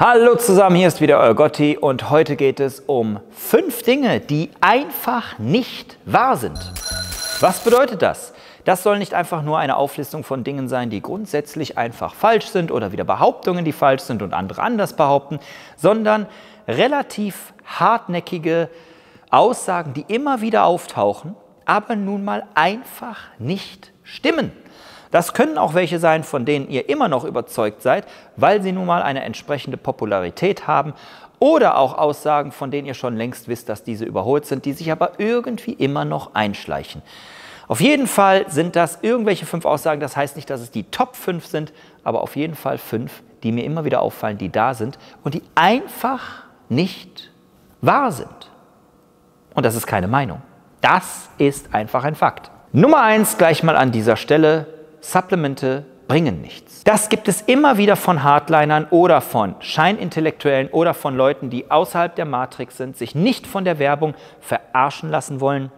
Hallo zusammen, hier ist wieder euer Gotti und heute geht es um fünf Dinge, die einfach nicht wahr sind. Was bedeutet das? Das soll nicht einfach nur eine Auflistung von Dingen sein, die grundsätzlich einfach falsch sind oder wieder Behauptungen, die falsch sind und andere anders behaupten, sondern relativ hartnäckige Aussagen, die immer wieder auftauchen, aber nun mal einfach nicht stimmen. Das können auch welche sein, von denen ihr immer noch überzeugt seid, weil sie nun mal eine entsprechende Popularität haben oder auch Aussagen, von denen ihr schon längst wisst, dass diese überholt sind, die sich aber irgendwie immer noch einschleichen. Auf jeden Fall sind das irgendwelche fünf Aussagen, das heißt nicht, dass es die Top 5 sind, aber auf jeden Fall fünf, die mir immer wieder auffallen, die da sind und die einfach nicht wahr sind. Und das ist keine Meinung. Das ist einfach ein Fakt. Nummer eins gleich mal an dieser Stelle. Supplemente bringen nichts. Das gibt es immer wieder von Hardlinern oder von Scheinintellektuellen oder von Leuten, die außerhalb der Matrix sind, sich nicht von der Werbung verarschen lassen wollen.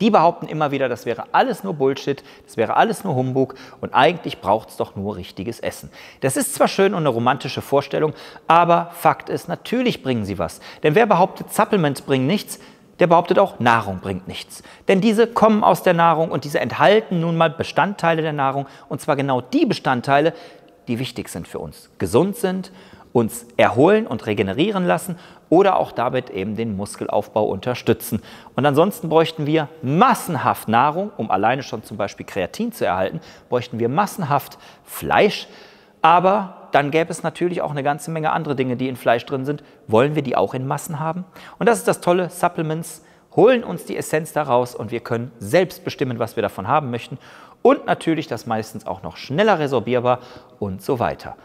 Die behaupten immer wieder, das wäre alles nur Bullshit, das wäre alles nur Humbug und eigentlich braucht es doch nur richtiges Essen. Das ist zwar schön und eine romantische Vorstellung, aber Fakt ist, natürlich bringen sie was. Denn wer behauptet, Supplements bringen nichts, der behauptet auch, Nahrung bringt nichts. Denn diese kommen aus der Nahrung und diese enthalten nun mal Bestandteile der Nahrung und zwar genau die Bestandteile, die wichtig sind für uns, gesund sind, uns erholen und regenerieren lassen oder auch damit eben den Muskelaufbau unterstützen. Und ansonsten bräuchten wir massenhaft Nahrung, um alleine schon zum Beispiel Kreatin zu erhalten, bräuchten wir massenhaft Fleisch, aber dann gäbe es natürlich auch eine ganze Menge andere Dinge, die in Fleisch drin sind. Wollen wir die auch in Massen haben? Und das ist das Tolle, Supplements holen uns die Essenz daraus und wir können selbst bestimmen, was wir davon haben möchten. Und natürlich das meistens auch noch schneller resorbierbar und so weiter.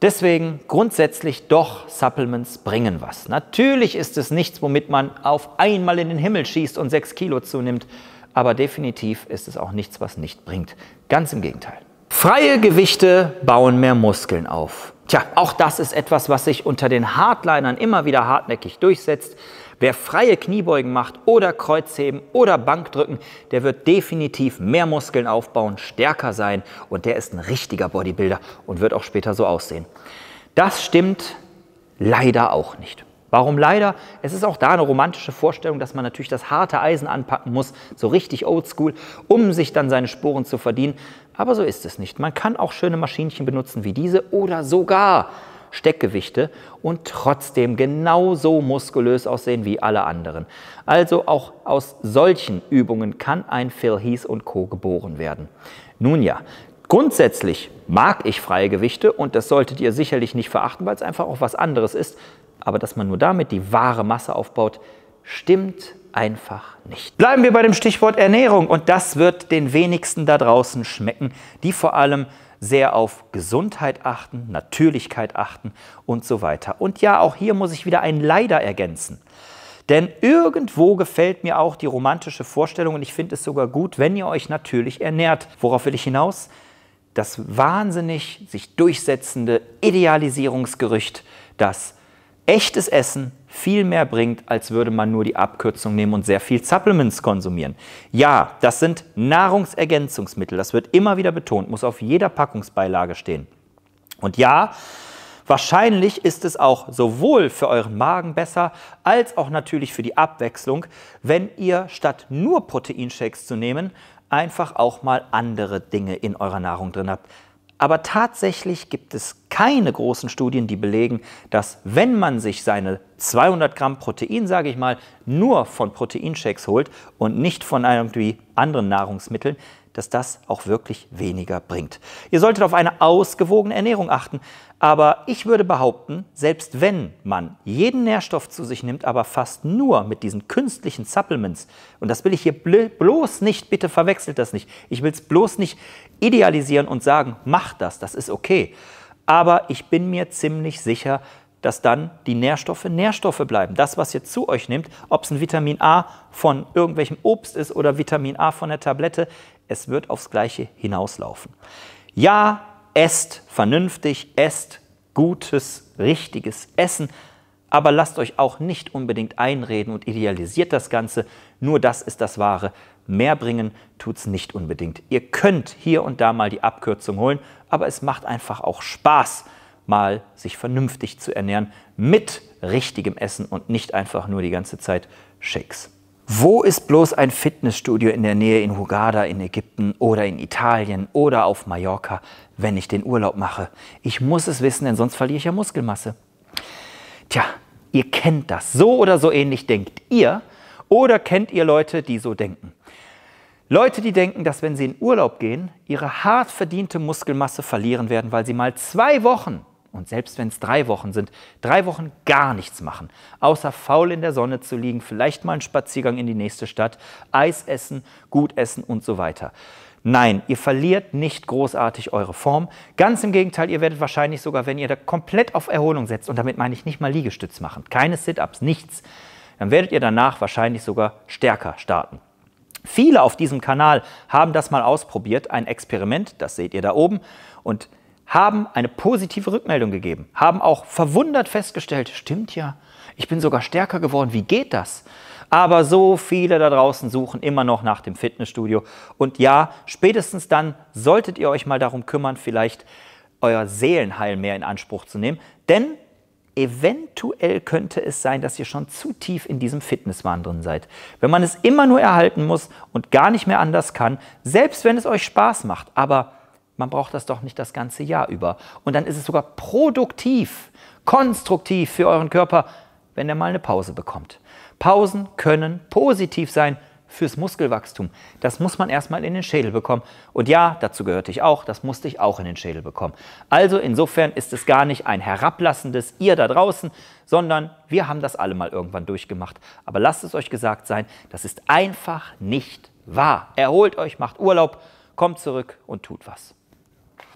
Deswegen grundsätzlich doch Supplements bringen was. Natürlich ist es nichts, womit man auf einmal in den Himmel schießt und 6 Kilo zunimmt, aber definitiv ist es auch nichts, was nicht bringt. Ganz im Gegenteil. Freie Gewichte bauen mehr Muskeln auf. Tja, auch das ist etwas, was sich unter den Hardlinern immer wieder hartnäckig durchsetzt. Wer freie Kniebeugen macht oder Kreuzheben oder Bankdrücken, der wird definitiv mehr Muskeln aufbauen, stärker sein und der ist ein richtiger Bodybuilder und wird auch später so aussehen. Das stimmt leider auch nicht. Warum leider? Es ist auch da eine romantische Vorstellung, dass man natürlich das harte Eisen anpacken muss, so richtig oldschool, um sich dann seine Sporen zu verdienen. Aber so ist es nicht. Man kann auch schöne Maschinchen benutzen wie diese oder sogar Steckgewichte und trotzdem genauso muskulös aussehen wie alle anderen. Also auch aus solchen Übungen kann ein Phil Heath und Co. geboren werden. Nun ja, grundsätzlich mag ich freie Gewichte und das solltet ihr sicherlich nicht verachten, weil es einfach auch was anderes ist aber dass man nur damit die wahre Masse aufbaut, stimmt einfach nicht. Bleiben wir bei dem Stichwort Ernährung und das wird den wenigsten da draußen schmecken, die vor allem sehr auf Gesundheit achten, Natürlichkeit achten und so weiter. Und ja, auch hier muss ich wieder ein Leider ergänzen. Denn irgendwo gefällt mir auch die romantische Vorstellung und ich finde es sogar gut, wenn ihr euch natürlich ernährt. Worauf will ich hinaus? Das wahnsinnig sich durchsetzende Idealisierungsgerücht, das echtes Essen viel mehr bringt, als würde man nur die Abkürzung nehmen und sehr viel Supplements konsumieren. Ja, das sind Nahrungsergänzungsmittel, das wird immer wieder betont, muss auf jeder Packungsbeilage stehen. Und ja, Wahrscheinlich ist es auch sowohl für euren Magen besser als auch natürlich für die Abwechslung, wenn ihr statt nur Proteinshakes zu nehmen, einfach auch mal andere Dinge in eurer Nahrung drin habt aber tatsächlich gibt es keine großen Studien, die belegen, dass wenn man sich seine 200 Gramm Protein, sage ich mal, nur von Proteinshakes holt und nicht von irgendwie anderen Nahrungsmitteln, dass das auch wirklich weniger bringt. Ihr solltet auf eine ausgewogene Ernährung achten, aber ich würde behaupten, selbst wenn man jeden Nährstoff zu sich nimmt, aber fast nur mit diesen künstlichen Supplements, und das will ich hier bloß nicht, bitte verwechselt das nicht, ich will es bloß nicht idealisieren und sagen, macht das, das ist okay. Aber ich bin mir ziemlich sicher, dass dann die Nährstoffe Nährstoffe bleiben. Das, was ihr zu euch nehmt, ob es ein Vitamin A von irgendwelchem Obst ist oder Vitamin A von der Tablette, es wird aufs Gleiche hinauslaufen. Ja, esst vernünftig, esst gutes, richtiges Essen, aber lasst euch auch nicht unbedingt einreden und idealisiert das Ganze. Nur das ist das Wahre. Mehr bringen tut es nicht unbedingt. Ihr könnt hier und da mal die Abkürzung holen, aber es macht einfach auch Spaß, mal sich vernünftig zu ernähren mit richtigem Essen und nicht einfach nur die ganze Zeit Shakes. Wo ist bloß ein Fitnessstudio in der Nähe in Hugada in Ägypten oder in Italien oder auf Mallorca, wenn ich den Urlaub mache? Ich muss es wissen, denn sonst verliere ich ja Muskelmasse. Tja, ihr kennt das. So oder so ähnlich denkt ihr oder kennt ihr Leute, die so denken? Leute, die denken, dass wenn sie in Urlaub gehen, ihre hart verdiente Muskelmasse verlieren werden, weil sie mal zwei Wochen und selbst wenn es drei Wochen sind, drei Wochen gar nichts machen, außer faul in der Sonne zu liegen, vielleicht mal einen Spaziergang in die nächste Stadt, Eis essen, gut essen und so weiter. Nein, ihr verliert nicht großartig eure Form. Ganz im Gegenteil, ihr werdet wahrscheinlich sogar, wenn ihr da komplett auf Erholung setzt, und damit meine ich nicht mal Liegestütz machen, keine Sit-ups, nichts, dann werdet ihr danach wahrscheinlich sogar stärker starten. Viele auf diesem Kanal haben das mal ausprobiert, ein Experiment, das seht ihr da oben. Und haben eine positive Rückmeldung gegeben, haben auch verwundert festgestellt, stimmt ja, ich bin sogar stärker geworden, wie geht das? Aber so viele da draußen suchen immer noch nach dem Fitnessstudio. Und ja, spätestens dann solltet ihr euch mal darum kümmern, vielleicht euer Seelenheil mehr in Anspruch zu nehmen. Denn eventuell könnte es sein, dass ihr schon zu tief in diesem Fitnesswahn drin seid. Wenn man es immer nur erhalten muss und gar nicht mehr anders kann, selbst wenn es euch Spaß macht, aber man braucht das doch nicht das ganze Jahr über. Und dann ist es sogar produktiv, konstruktiv für euren Körper, wenn er mal eine Pause bekommt. Pausen können positiv sein fürs Muskelwachstum. Das muss man erstmal in den Schädel bekommen. Und ja, dazu gehörte ich auch, das musste ich auch in den Schädel bekommen. Also insofern ist es gar nicht ein herablassendes ihr da draußen, sondern wir haben das alle mal irgendwann durchgemacht. Aber lasst es euch gesagt sein, das ist einfach nicht wahr. Erholt euch, macht Urlaub, kommt zurück und tut was.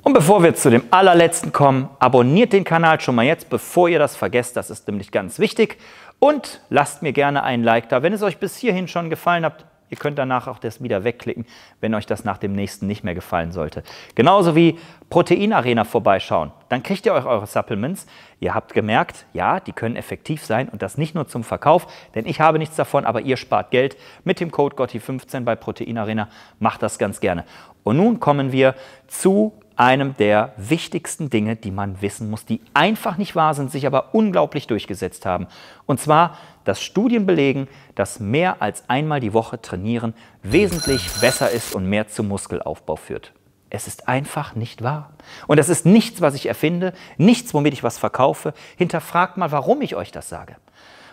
Und bevor wir zu dem allerletzten kommen, abonniert den Kanal schon mal jetzt, bevor ihr das vergesst, das ist nämlich ganz wichtig. Und lasst mir gerne ein Like da, wenn es euch bis hierhin schon gefallen hat. Ihr könnt danach auch das wieder wegklicken, wenn euch das nach dem nächsten nicht mehr gefallen sollte. Genauso wie Protein Arena vorbeischauen. Dann kriegt ihr euch eure Supplements. Ihr habt gemerkt, ja, die können effektiv sein und das nicht nur zum Verkauf, denn ich habe nichts davon, aber ihr spart Geld. Mit dem Code GOTTI15 bei Protein Arena macht das ganz gerne. Und nun kommen wir zu einem der wichtigsten Dinge, die man wissen muss, die einfach nicht wahr sind, sich aber unglaublich durchgesetzt haben. Und zwar, dass Studien belegen, dass mehr als einmal die Woche trainieren wesentlich besser ist und mehr zum Muskelaufbau führt. Es ist einfach nicht wahr. Und das ist nichts, was ich erfinde, nichts, womit ich was verkaufe. Hinterfragt mal, warum ich euch das sage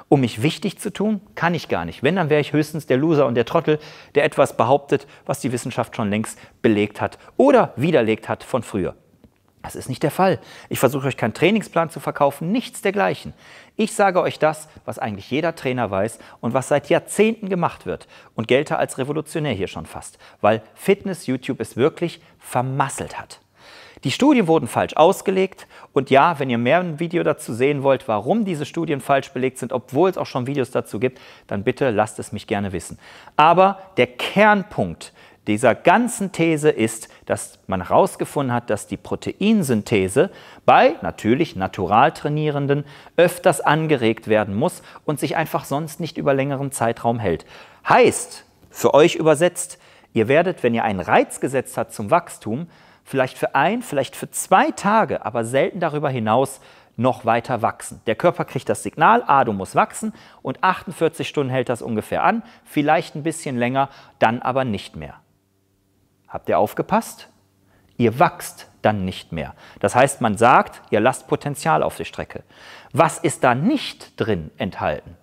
um mich wichtig zu tun? Kann ich gar nicht. Wenn, dann wäre ich höchstens der Loser und der Trottel, der etwas behauptet, was die Wissenschaft schon längst belegt hat oder widerlegt hat von früher. Das ist nicht der Fall. Ich versuche euch keinen Trainingsplan zu verkaufen, nichts dergleichen. Ich sage euch das, was eigentlich jeder Trainer weiß und was seit Jahrzehnten gemacht wird und gelte als revolutionär hier schon fast, weil Fitness YouTube es wirklich vermasselt hat. Die Studien wurden falsch ausgelegt und ja, wenn ihr mehr ein Video dazu sehen wollt, warum diese Studien falsch belegt sind, obwohl es auch schon Videos dazu gibt, dann bitte lasst es mich gerne wissen. Aber der Kernpunkt dieser ganzen These ist, dass man herausgefunden hat, dass die Proteinsynthese bei natürlich Naturaltrainierenden öfters angeregt werden muss und sich einfach sonst nicht über längeren Zeitraum hält. Heißt, für euch übersetzt, ihr werdet, wenn ihr einen Reiz gesetzt habt zum Wachstum, vielleicht für ein, vielleicht für zwei Tage, aber selten darüber hinaus noch weiter wachsen. Der Körper kriegt das Signal, ah, du musst wachsen und 48 Stunden hält das ungefähr an, vielleicht ein bisschen länger, dann aber nicht mehr. Habt ihr aufgepasst? Ihr wachst dann nicht mehr. Das heißt, man sagt, ihr lasst Potenzial auf die Strecke. Was ist da nicht drin enthalten?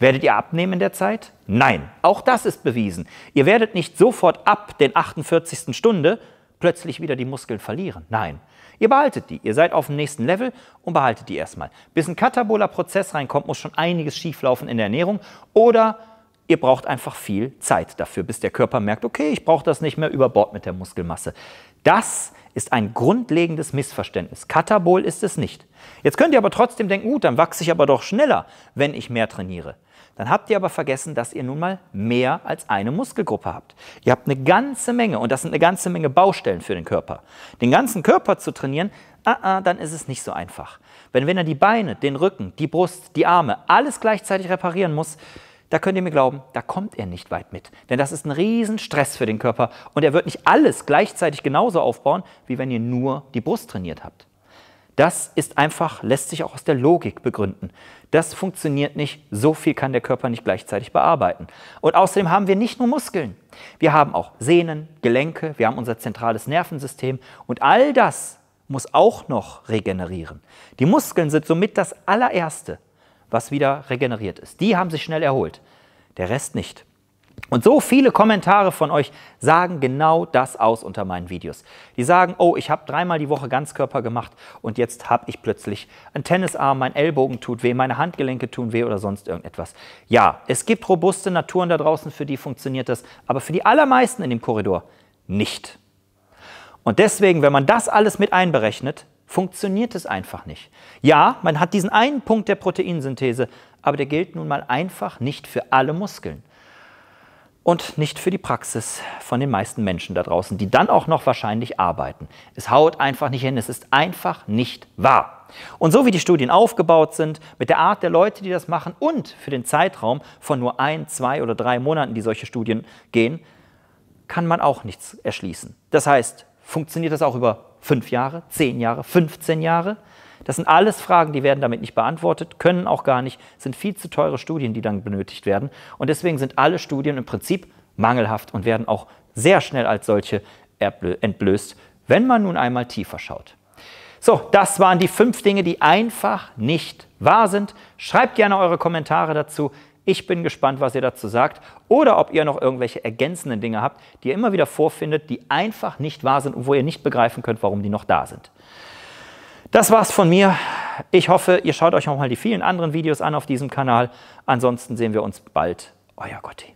Werdet ihr abnehmen in der Zeit? Nein, auch das ist bewiesen. Ihr werdet nicht sofort ab den 48. Stunde plötzlich wieder die Muskeln verlieren. Nein, ihr behaltet die. Ihr seid auf dem nächsten Level und behaltet die erstmal. Bis ein kataboler Prozess reinkommt, muss schon einiges schieflaufen in der Ernährung oder ihr braucht einfach viel Zeit dafür, bis der Körper merkt, okay, ich brauche das nicht mehr über Bord mit der Muskelmasse. Das ist ein grundlegendes Missverständnis. Katabol ist es nicht. Jetzt könnt ihr aber trotzdem denken, gut, uh, dann wachse ich aber doch schneller, wenn ich mehr trainiere. Dann habt ihr aber vergessen, dass ihr nun mal mehr als eine Muskelgruppe habt. Ihr habt eine ganze Menge und das sind eine ganze Menge Baustellen für den Körper. Den ganzen Körper zu trainieren, ah, ah, dann ist es nicht so einfach. Wenn, wenn er die Beine, den Rücken, die Brust, die Arme, alles gleichzeitig reparieren muss, da könnt ihr mir glauben, da kommt er nicht weit mit. Denn das ist ein Riesenstress für den Körper und er wird nicht alles gleichzeitig genauso aufbauen, wie wenn ihr nur die Brust trainiert habt. Das ist einfach, lässt sich auch aus der Logik begründen. Das funktioniert nicht, so viel kann der Körper nicht gleichzeitig bearbeiten. Und außerdem haben wir nicht nur Muskeln, wir haben auch Sehnen, Gelenke, wir haben unser zentrales Nervensystem und all das muss auch noch regenerieren. Die Muskeln sind somit das allererste, was wieder regeneriert ist. Die haben sich schnell erholt, der Rest nicht. Und so viele Kommentare von euch sagen genau das aus unter meinen Videos. Die sagen, oh, ich habe dreimal die Woche Ganzkörper gemacht und jetzt habe ich plötzlich einen Tennisarm, mein Ellbogen tut weh, meine Handgelenke tun weh oder sonst irgendetwas. Ja, es gibt robuste Naturen da draußen, für die funktioniert das, aber für die allermeisten in dem Korridor nicht. Und deswegen, wenn man das alles mit einberechnet, funktioniert es einfach nicht. Ja, man hat diesen einen Punkt der Proteinsynthese, aber der gilt nun mal einfach nicht für alle Muskeln und nicht für die Praxis von den meisten Menschen da draußen, die dann auch noch wahrscheinlich arbeiten. Es haut einfach nicht hin, es ist einfach nicht wahr. Und so wie die Studien aufgebaut sind, mit der Art der Leute, die das machen und für den Zeitraum von nur ein, zwei oder drei Monaten, die solche Studien gehen, kann man auch nichts erschließen. Das heißt, funktioniert das auch über fünf Jahre, zehn Jahre, 15 Jahre? Das sind alles Fragen, die werden damit nicht beantwortet, können auch gar nicht, sind viel zu teure Studien, die dann benötigt werden. Und deswegen sind alle Studien im Prinzip mangelhaft und werden auch sehr schnell als solche entblößt, wenn man nun einmal tiefer schaut. So, das waren die fünf Dinge, die einfach nicht wahr sind. Schreibt gerne eure Kommentare dazu. Ich bin gespannt, was ihr dazu sagt oder ob ihr noch irgendwelche ergänzenden Dinge habt, die ihr immer wieder vorfindet, die einfach nicht wahr sind und wo ihr nicht begreifen könnt, warum die noch da sind. Das war's von mir. Ich hoffe, ihr schaut euch auch mal die vielen anderen Videos an auf diesem Kanal. Ansonsten sehen wir uns bald. Euer Gotti.